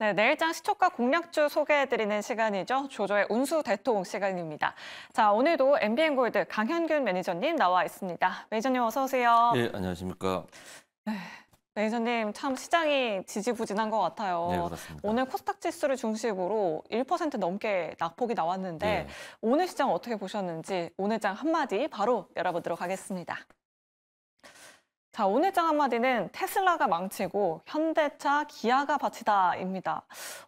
네, 내일장 네, 시초가 공략주 소개해드리는 시간이죠. 조조의 운수 대통 시간입니다. 자, 오늘도 MBN 골드 강현균 매니저님 나와 있습니다. 매니저님 어서 오세요. 예, 네, 안녕하십니까. 매니저님 참 시장이 지지부진한 것 같아요. 네, 그렇습니다. 오늘 코스닥 지수를 중심으로 1% 넘게 낙폭이 나왔는데 네. 오늘 시장 어떻게 보셨는지 오늘장 한마디 바로 열어보도록 하겠습니다. 자, 오늘 장 한마디는 테슬라가 망치고 현대차, 기아가 바치다입니다.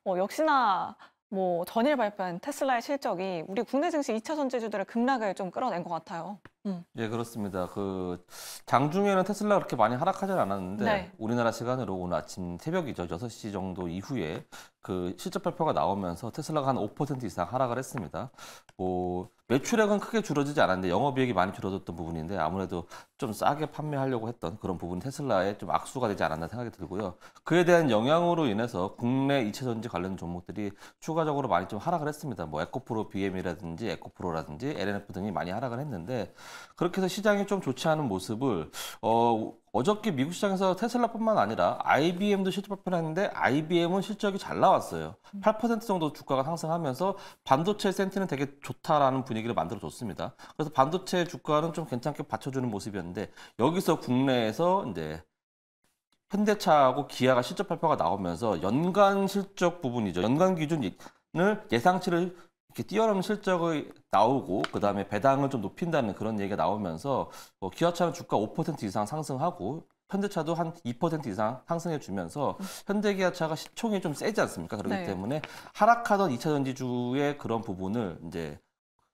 어, 역시나 뭐 전일 발표한 테슬라의 실적이 우리 국내 증시 2차 선제주들의 급락을 좀 끌어낸 것 같아요. 음. 예, 그렇습니다. 그 장중에는 테슬라 그렇게 많이 하락하지는 않았는데 네. 우리나라 시간으로 오늘 아침 새벽이죠. 6시 정도 이후에 그 실적 발표가 나오면서 테슬라가 한 5% 이상 하락을 했습니다. 뭐 매출액은 크게 줄어지지 않았는데 영업이익이 많이 줄어졌던 부분인데 아무래도 좀 싸게 판매하려고 했던 그런 부분 이 테슬라에 좀 악수가 되지 않았나 생각이 들고요. 그에 대한 영향으로 인해서 국내 이체전지 관련 종목들이 추가적으로 많이 좀 하락을 했습니다. 뭐 에코프로 BM이라든지 에코프로라든지 LNF 등이 많이 하락을 했는데 그렇게 해서 시장이 좀 좋지 않은 모습을 어 어저께 미국 시장에서 테슬라뿐만 아니라 IBM도 실적 발표를 했는데 IBM은 실적이 잘 나왔어요. 8% 음. 정도 주가가 상승하면서 반도체 센트는 되게 좋다라는 분위기를 만들어줬습니다. 그래서 반도체 주가는 좀 괜찮게 받쳐주는 모습이었는데 여기서 국내에서 이제 현대차하고 기아가 실적 발표가 나오면서 연간 실적 부분이죠. 연간 기준을 예상치를 이렇게 뛰어난 실적이 나오고 그다음에 배당을 좀 높인다는 그런 얘기가 나오면서 뭐 기아차는 주가 5% 이상 상승하고 현대차도 한 2% 이상 상승해 주면서 현대기아차가 시총이 좀 세지 않습니까? 그렇기 네. 때문에 하락하던 2차 전지주의 그런 부분을 이제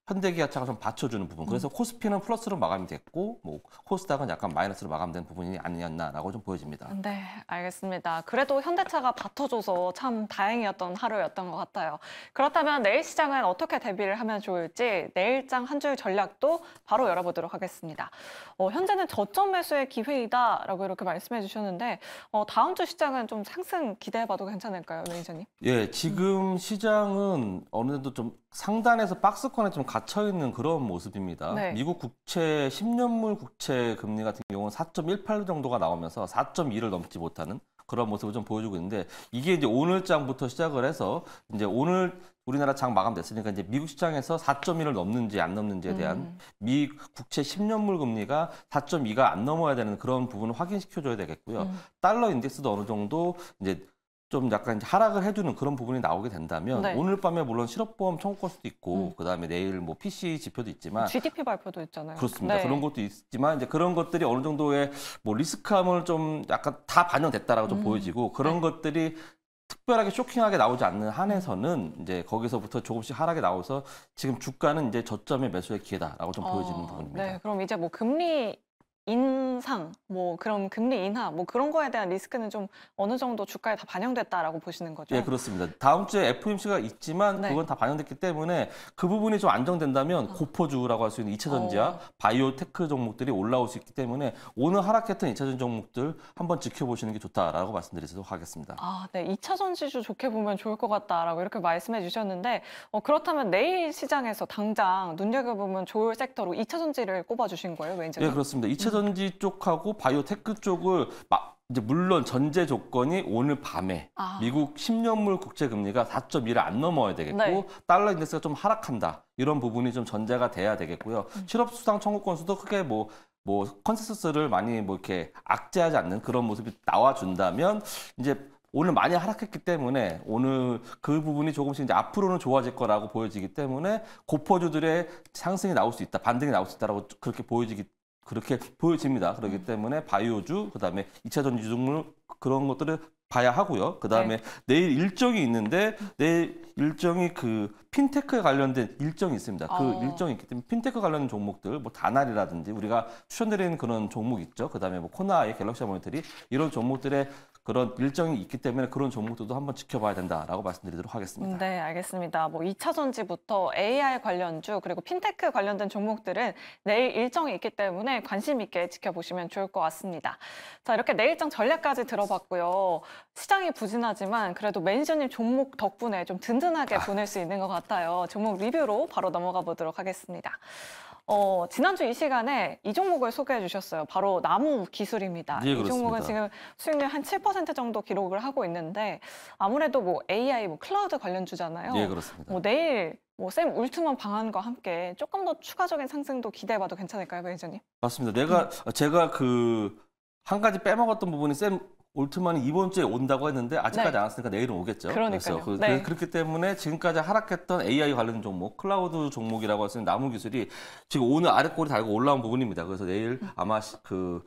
현대기아차가 좀 받쳐주는 부분. 그래서 음. 코스피는 플러스로 마감이 됐고, 뭐 코스닥은 약간 마이너스로 마감된 부분이 아니었나라고 좀 보여집니다. 네, 알겠습니다. 그래도 현대차가 받쳐줘서 참 다행이었던 하루였던 것 같아요. 그렇다면 내일 시장은 어떻게 대비를 하면 좋을지 내일장 한 줄 전략도 바로 열어보도록 하겠습니다. 어, 현재는 저점 매수의 기회이다라고 이렇게 말씀해 주셨는데 어, 다음 주 시장은 좀 상승 기대해봐도 괜찮을까요, 매니저님? 예, 지금 시장은 어느 정도 좀 상단에서 박스권에 좀 갇혀 있는 그런 모습입니다. 네. 미국 국채 10년물 국채 금리 같은 경우는 4.18 정도가 나오면서 4.2를 넘지 못하는 그런 모습을 좀 보여주고 있는데 이게 이제 오늘 장부터 시작을 해서 이제 오늘 우리나라 장 마감됐으니까 이제 미국 시장에서 4.1을 넘는지 안 넘는지에 대한 음. 미 국채 10년물 금리가 4.2가 안 넘어야 되는 그런 부분을 확인시켜줘야 되겠고요. 음. 달러 인덱스도 어느 정도 이제 좀 약간 하락을 해주는 그런 부분이 나오게 된다면 네. 오늘 밤에 물론 실업보험 청구 할수도 있고 음. 그다음에 내일 뭐 PC 지표도 있지만 GDP 발표도 있잖아요. 그렇습니다. 네. 그런 것도 있지만 이제 그런 것들이 어느 정도의 뭐 리스크함을 좀 약간 다 반영됐다라고 음. 좀 보여지고 그런 네. 것들이 특별하게 쇼킹하게 나오지 않는 한에서는 이제 거기서부터 조금씩 하락이 나와서 지금 주가는 이제 저점의 매수의 기회다라고 좀 어, 보여지는 부분입니다. 네, 그럼 이제 뭐 금리 인상, 뭐 그런 금리 인하, 뭐 그런 거에 대한 리스크는 좀 어느 정도 주가에 다 반영됐다라고 보시는 거죠? 예, 그렇습니다. 다음 주에 FOMC가 있지만 네. 그건 다 반영됐기 때문에 그 부분이 좀 안정된다면 어. 고포주라고 할 수 있는 2차전지와 어. 바이오테크 종목들이 올라올 수 있기 때문에 오늘 하락했던 2차전 종목들 한번 지켜보시는 게 좋다라고 말씀드리도록 하겠습니다. 아, 네. 2차전지주 좋게 보면 좋을 것 같다라고 이렇게 말씀해 주셨는데 어, 그렇다면 내일 시장에서 당장 눈여겨보면 좋을 섹터로 2차전지를 꼽아주신 거예요, 왠지? 예, 그렇습니다. 2차 차세전지 쪽하고 바이오테크 쪽을 막 이제 물론 전제 조건이 오늘 밤에 아. 미국 10년물 국제 금리가 4.1을 안 넘어야 되겠고 네. 달러 인덱스가 좀 하락한다. 이런 부분이 좀 전제가 돼야 되겠고요. 음. 실업 수당 청구 건수도 크게 뭐뭐 뭐 컨센서스를 많이 뭐 이렇게 악재하지 않는 그런 모습이 나와준다면 이제 오늘 많이 하락했기 때문에 오늘 그 부분이 조금씩 이제 앞으로는 좋아질 거라고 보여지기 때문에 고퍼주들의 상승이 나올 수 있다, 반등이 나올 수 있다라고 그렇게 보여지기 그렇게 보여집니다. 그렇기 음. 때문에 바이오주 그다음에 2차 전지주물 그런 것들을 봐야 하고요. 그다음에 네. 내일 일정이 있는데 내일 일정이 그 핀테크에 관련된 일정이 있습니다. 그 어. 일정이 있기 때문에 핀테크 관련 종목들 뭐 다날이라든지 우리가 추천드리는 그런 종목 있죠. 그다음에 뭐 코나의 갤럭시 모니터리 이런 종목들의 그런 일정이 있기 때문에 그런 종목들도 한번 지켜봐야 된다라고 말씀드리도록 하겠습니다. 네, 알겠습니다. 뭐 2차 전지부터 AI 관련주 그리고 핀테크 관련된 종목들은 내일 일정이 있기 때문에 관심 있게 지켜보시면 좋을 것 같습니다. 자, 이렇게 내일 장 전략까지 들어봤고요. 시장이 부진하지만 그래도 매니님 종목 덕분에 좀 든든하게 아. 보낼 수 있는 것 같아요. 종목 리뷰로 바로 넘어가 보도록 하겠습니다. 어, 지난주 이 시간에 이 종목을 소개해 주셨어요. 바로 나무 기술입니다. 예, 이 종목은 지금 수익률 한 7% 정도 기록을 하고 있는데 아무래도 뭐 AI, 뭐 클라우드 관련주잖아요. 예, 그렇습니다. 뭐 내일 뭐샘 울트만 방안과 함께 조금 더 추가적인 상승도 기대해봐도 괜찮을까요, 매니님 맞습니다. 내가 제가 그 한 가지 빼먹었던 부분이 샘 올트만이 이번 주에 온다고 했는데 아직까지 네. 안 왔으니까 내일은 오겠죠. 그러니까요. 그 네. 그, 그렇기 때문에 지금까지 하락했던 AI 관련 종목, 클라우드 종목이라고 할 수 있는 나무 기술이 지금 오늘 아래꼬리 달고 올라온 부분입니다. 그래서 내일 아마 그쌤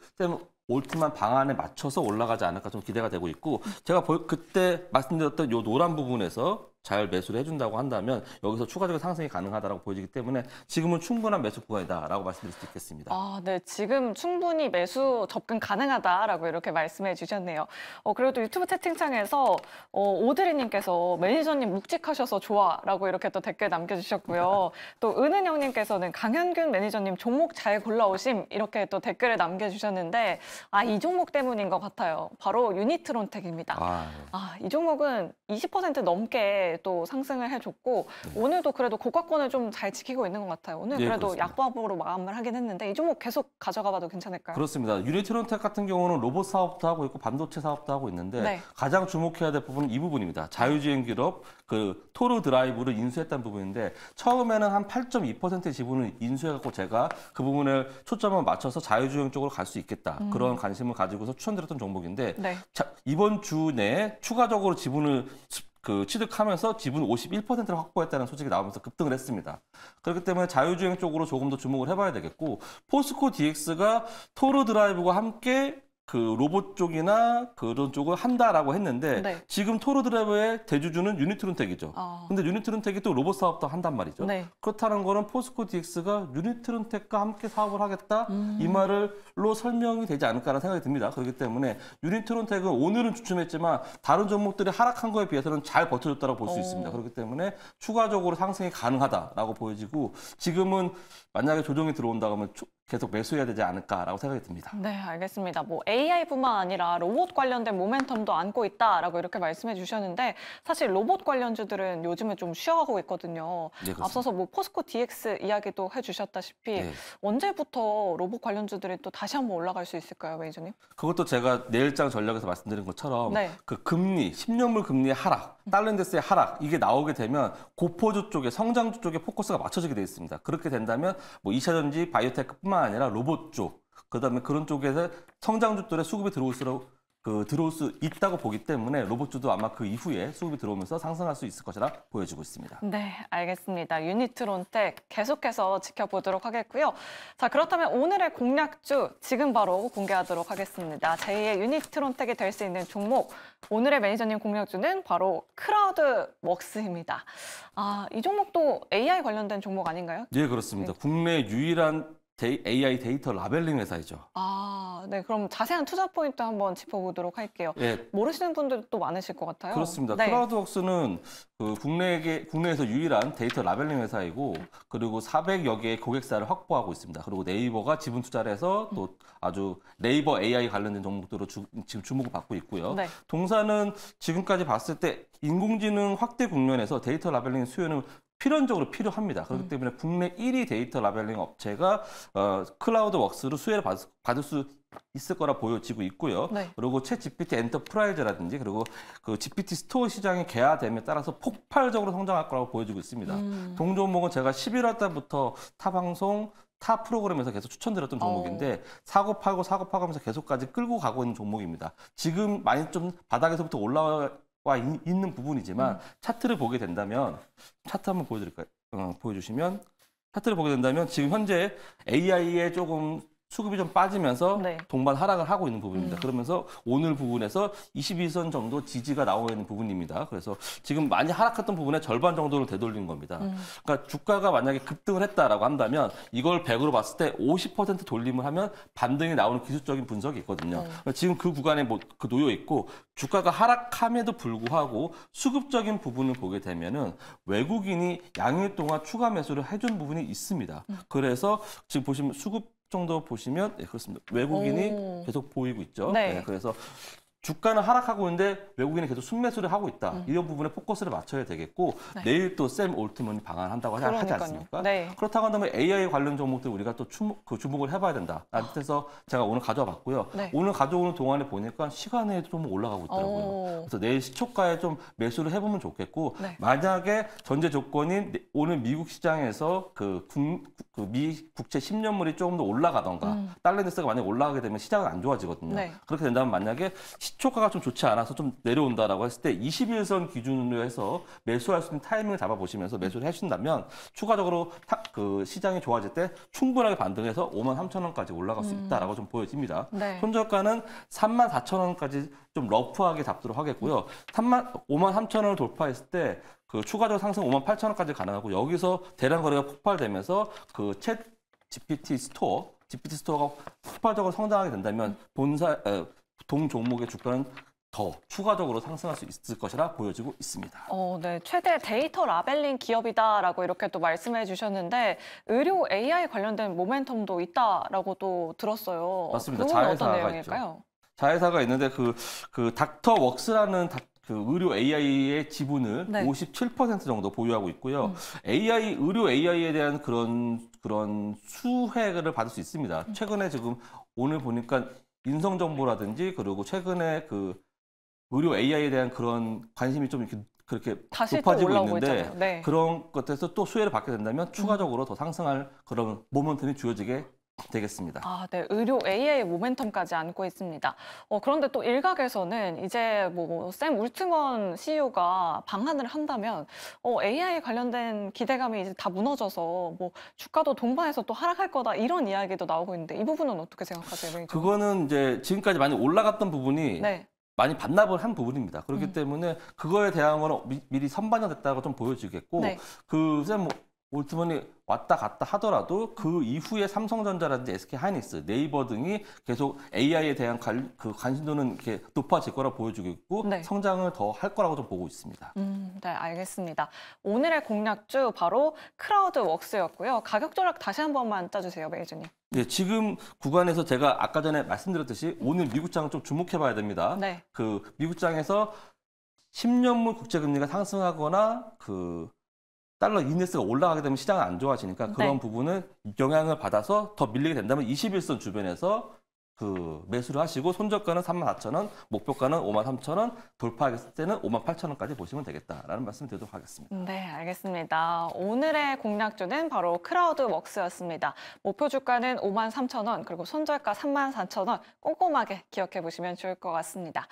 올트만 방안에 맞춰서 올라가지 않을까 좀 기대가 되고 있고 제가 그때 말씀드렸던 요 노란 부분에서 잘 매수를 해준다고 한다면 여기서 추가적인 상승이 가능하다고 보여지기 때문에 지금은 충분한 매수 구간이다라고 말씀드릴 수 있겠습니다. 아, 네, 지금 충분히 매수 접근 가능하다라고 이렇게 말씀해 주셨네요. 어, 그리고 또 유튜브 채팅창에서 어, 오드리님께서 매니저님 묵직하셔서 좋아라고 이렇게 또 댓글 남겨주셨고요. 또 은은영님께서는 강현균 매니저님 종목 잘 골라오심 이렇게 또 댓글을 남겨주셨는데 아, 이 종목 때문인 것 같아요. 바로 유니트론텍입니다. 아, 네. 아, 이 종목은 20% 넘게 또 상승을 해줬고 음. 오늘도 그래도 고가권을 좀 잘 지키고 있는 것 같아요. 오늘 예, 그래도 그렇습니다. 약보합으로 마감을 하긴 했는데 이 종목 뭐 계속 가져가봐도 괜찮을까요? 그렇습니다. 유리트론텍 같은 경우는 로봇 사업도 하고 있고 반도체 사업도 하고 있는데 네. 가장 주목해야 될 부분은 이 부분입니다. 자유주행 기업 그 토르 드라이브를 인수했다는 부분인데 처음에는 한 8.2%의 지분을 인수해갖고 제가 그 부분을 초점을 맞춰서 자유주행 쪽으로 갈 수 있겠다 음. 그런 관심을 가지고서 추천드렸던 종목인데 네. 자, 이번 주 내에 추가적으로 지분을 그 취득하면서 지분 51%를 확보했다는 소식이 나오면서 급등을 했습니다. 그렇기 때문에 자율주행 쪽으로 조금 더 주목을 해봐야 되겠고 포스코 DX가 토르 드라이브와 함께 그 로봇 쪽이나 그런 쪽을 한다라고 했는데 네. 지금 토르드라이브의 대주주는 유니트론텍이죠. 아. 근데 유니트론텍이 또 로봇 사업도 한단 말이죠. 네. 그렇다는 거는 포스코 DX가 유니트론텍과 함께 사업을 하겠다 음. 이 말을로 설명이 되지 않을까라는 생각이 듭니다. 그렇기 때문에 유니트론텍은 오늘은 주춤했지만 다른 종목들이 하락한 거에 비해서는 잘 버텨줬다고 볼 수 있습니다. 그렇기 때문에 추가적으로 상승이 가능하다라고 보여지고 지금은 만약에 조정이 들어온다 그러면 계속 매수해야 되지 않을까라고 생각이 듭니다. 네, 알겠습니다. 뭐 AI뿐만 아니라 로봇 관련된 모멘텀도 안고 있다라고 이렇게 말씀해 주셨는데 사실 로봇 관련주들은 요즘에 좀 쉬어가고 있거든요. 네, 앞서서 뭐 포스코 DX 이야기도 해주셨다시피 네. 언제부터 로봇 관련주들이 또 다시 한번 올라갈 수 있을까요, 매니저님? 그것도 제가 내일장 전략에서 말씀드린 것처럼 네. 그 금리, 10년물 금리 하락 달랜드스의 하락 이게 나오게 되면 고포주 쪽에 성장주 쪽에 포커스가 맞춰지게 돼 있습니다. 그렇게 된다면 뭐 2차전지 바이오테크뿐만 아니라 로봇 쪽 그다음에 그런 쪽에서 성장주들의 수급이 들어올수록 그 들어올 수 있다고 보기 때문에 로봇주도 아마 그 이후에 수급이 들어오면서 상승할 수 있을 것이라 보여지고 있습니다. 네, 알겠습니다. 유니트론텍 계속해서 지켜보도록 하겠고요. 자, 그렇다면 오늘의 공략주 지금 바로 공개하도록 하겠습니다. 제2의 유니트론텍이 될 수 있는 종목 오늘의 매니저님 공략주는 바로 크라우드웍스입니다. 아, 이 종목도 AI 관련된 종목 아닌가요? 예, 그렇습니다. 네. 국내 유일한 데이, AI 데이터 라벨링 회사이죠. 아. 네. 그럼 자세한 투자 포인트 한번 짚어보도록 할게요. 예. 모르시는 분들도 또 많으실 것 같아요. 그렇습니다. 네. 크라우드웍스는 그 국내에, 국내에서 유일한 데이터 라벨링 회사이고 그리고 400여 개의 고객사를 확보하고 있습니다. 그리고 네이버가 지분 투자를 해서 또 아주 네이버 AI 관련된 종목들로 주, 지금 주목을 받고 있고요. 네. 동사는 지금까지 봤을 때 인공지능 확대 국면에서 데이터 라벨링 수요는 필연적으로 필요합니다. 그렇기 음. 때문에 국내 1위 데이터 라벨링 업체가 어, 클라우드 웍스로 수혜를 받을, 받을 수 있을 거라 보여지고 있고요. 네. 그리고 채 GPT 엔터프라이즈라든지 그리고 그 GPT 스토어 시장이 개화됨에 따라서 폭발적으로 성장할 거라고 보여지고 있습니다. 음. 동종목은 제가 11월 달부터 타 방송 타 프로그램에서 계속 추천드렸던 종목인데 오. 어. 사고 팔고 사고 파고 하면서 계속까지 끌고 가고 있는 종목입니다. 지금 많이 좀 바닥에서부터 올라와 와 있는 부분이지만 음. 차트를 보게 된다면 차트 한번 보여드릴까요? 어, 보여주시면 차트를 보게 된다면 지금 현재 AI에 조금 수급이 좀 빠지면서 네. 동반 하락을 하고 있는 부분입니다. 음. 그러면서 오늘 부분에서 22선 정도 지지가 나오고 있는 부분입니다. 그래서 지금 많이 하락했던 부분의 절반 정도를 되돌린 겁니다. 음. 그러니까 주가가 만약에 급등을 했다라고 한다면 이걸 100으로 봤을 때 50% 돌림을 하면 반등이 나오는 기술적인 분석이 있거든요. 네. 그러니까 지금 그 구간에 뭐, 그 놓여 있고 주가가 하락함에도 불구하고 수급적인 부분을 보게 되면은 외국인이 양일 동안 추가 매수를 해준 부분이 있습니다. 음. 그래서 지금 보시면 수급 정도 보시면 예, 그렇습니다. 외국인이 오. 계속 보이고 있죠. 네. 예, 그래서 주가는 하락하고 있는데 외국인은 계속 순매수를 하고 있다. 음. 이런 부분에 포커스를 맞춰야 되겠고 네. 내일 또 샘 올트먼이 방한 한다고 그러니까요. 하지 않습니까? 네. 그렇다고 한다면 AI 관련 종목들 우리가 또 주목, 그 주목을 해봐야 된다. 그래서 아. 제가 오늘 가져와 봤고요. 네. 오늘 가져오는 동안에 보니까 시간에 좀 올라가고 있더라고요. 오. 그래서 내일 시초가에 좀 매수를 해보면 좋겠고 네. 만약에 전제 조건인 오늘 미국 시장에서 그, 국, 그 미 국채 10년물이 조금 더 올라가던가 음. 달러 인덱스가 만약 에 올라가게 되면 시장은 안 좋아지거든요. 네. 그렇게 된다면 만약에 시, 시초가가 좀 좋지 않아서 좀 내려온다라고 했을 때 21선 기준으로 해서 매수할 수 있는 타이밍을 잡아보시면서 매수를 하신다면 추가적으로 타, 그 시장이 좋아질 때 충분하게 반등해서 5만 3천 원까지 올라갈 수 음. 있다라고 음. 좀 보여집니다. 네. 손절가는 3만 4천 원까지 좀 러프하게 잡도록 하겠고요. 3만 5만 3천 원을 돌파했을 때 그 추가적 상승 5만 8천 원까지 가능하고 여기서 대량 거래가 폭발되면서 그 챗 GPT 스토어, GPT 스토어가 폭발적으로 성장하게 된다면 본사 에, 동 종목의 주가는 더 추가적으로 상승할 수 있을 것이라 보여지고 있습니다. 어, 네. 최대 데이터 라벨링 기업이다라고 이렇게 또 말씀해 주셨는데 의료 AI 관련된 모멘텀도 있다라고 또 들었어요. 맞습니다. 자회사가 어떤 내용일까요? 있죠. 자회사가 있는데 그, 그 닥터웍스라는 그 의료 AI의 지분을 네. 57% 정도 보유하고 있고요. 음. AI 의료 AI에 대한 그런 그런 수혜를 받을 수 있습니다. 음. 최근에 지금 오늘 보니까 인성 정보라든지 그리고 최근에 그 의료 AI에 대한 그런 관심이 좀 이렇게 그렇게 높아지고 있는데 네. 그런 것에서 또 수혜를 받게 된다면 추가적으로 음. 더 상승할 그런 모멘텀이 주어지게 되겠습니다. 아, 네. 의료 AI 모멘텀까지 안고 있습니다. 어, 그런데 또 일각에서는 이제 뭐샘 뭐 울트먼 CEO가 방한을 한다면 어, AI 관련된 기대감이 이제 다 무너져서 뭐 주가도 동반해서 또 하락할 거다 이런 이야기도 나오고 있는데 이 부분은 어떻게 생각하세요? 매니저? 그거는 이제 지금까지 많이 올라갔던 부분이 네. 많이 반납을 한 부분입니다. 그렇기 음. 때문에 그거에 대한 거는 미, 리 선반영됐다고 좀 보여지겠고 네. 그쌤 올트먼이 왔다 갔다 하더라도 그 이후에 삼성전자라든지 SK하이닉스, 네이버 등이 계속 AI에 대한 관, 그 관심도는 이렇게 높아질 거라 보여주고 있고 네. 성장을 더 할 거라고 좀 보고 있습니다. 음, 네, 알겠습니다. 오늘의 공략주 바로 크라우드웍스였고요. 가격 조작 다시 한 번만 따주세요 매니저님. 예, 지금 구간에서 제가 아까 전에 말씀드렸듯이 오늘 미국장을 좀 주목해봐야 됩니다. 네. 그 미국장에서 10년물 국제금리가 상승하거나 그 달러 인덱스가 올라가게 되면 시장은 안 좋아지니까 그런 네. 부분은 영향을 받아서 더 밀리게 된다면 21선 주변에서 그 매수를 하시고 손절가는 34,000원, 목표가는 53,000원, 돌파했을 때는 58,000원까지 보시면 되겠다라는 말씀 을 드리도록 하겠습니다. 네, 알겠습니다. 오늘의 공략주는 바로 크라우드웍스였습니다. 목표 주가는 53,000원, 그리고 손절가 34,000원 꼼꼼하게 기억해 보시면 좋을 것 같습니다.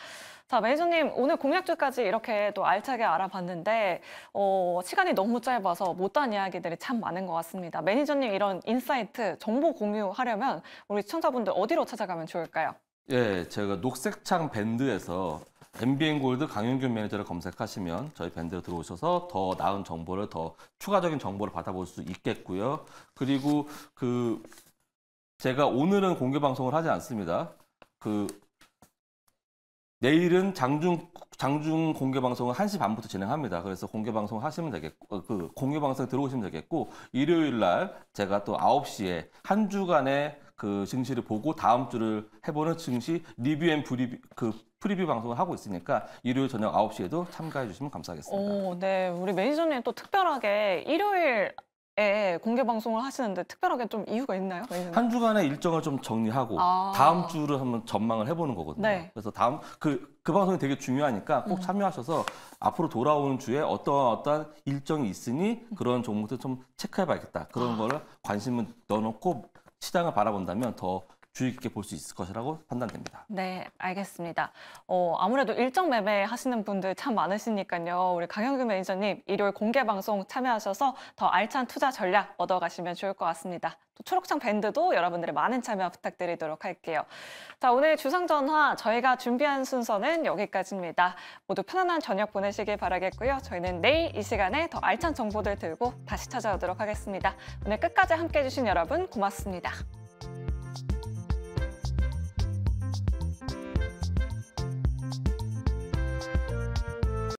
자, 매니저님 오늘 공략주까지 이렇게 또 알차게 알아봤는데 어, 시간이 너무 짧아서 못한 이야기들이 참 많은 것 같습니다. 매니저님 이런 인사이트, 정보 공유하려면 우리 시청자분들 어디로 찾아가 가면 좋을까요? 예, 제가 녹색창 밴드에서 MBN 골드 강윤균 매니저를 검색하시면 저희 밴드로 들어오셔서 더 나은 정보를 더 추가적인 정보를 받아볼 수 있겠고요. 그리고 그 제가 오늘은 공개 방송을 하지 않습니다. 그 내일은 장중 장중 공개 방송은 1시 반부터 진행합니다. 그래서 공개 방송 하시면 되겠고 어, 그 공개 방송 들어오시면 되겠고 일요일 날 제가 또 9시에 한 주간의 그 증시를 보고 다음 주를 해보는 증시 리뷰 앤 브리뷰 그 프리뷰 방송을 하고 있으니까 일요일 저녁 9시에도 참가해 주시면 감사하겠습니다. 오, 네. 우리 매니저님 또 특별하게 일요일 예, 공개 방송을 하시는데 특별하게 좀 이유가 있나요? 한 주간의 일정을 좀 정리하고 아... 다음 주를 한번 전망을 해보는 거거든요. 네. 그래서 다음 그, 그 방송이 되게 중요하니까 꼭 음. 참여하셔서 음. 앞으로 돌아오는 주에 어떠한 어떠한 일정이 있으니 그런 종목들 좀 체크해봐야겠다. 그런 아... 거를 관심을 넣어놓고 시장을 바라본다면 더 주의 깊게 볼 수 있을 것이라고 판단됩니다. 네, 알겠습니다. 어, 아무래도 일정 매매 하시는 분들 참 많으시니까요. 우리 강현규 매니저님 일요일 공개 방송 참여하셔서 더 알찬 투자 전략 얻어가시면 좋을 것 같습니다. 또 초록창 밴드도 여러분들의 많은 참여 부탁드리도록 할게요. 자, 오늘 주상전화 저희가 준비한 순서는 여기까지입니다. 모두 편안한 저녁 보내시길 바라겠고요. 저희는 내일 이 시간에 더 알찬 정보들 들고 다시 찾아오도록 하겠습니다. 오늘 끝까지 함께해 주신 여러분 고맙습니다.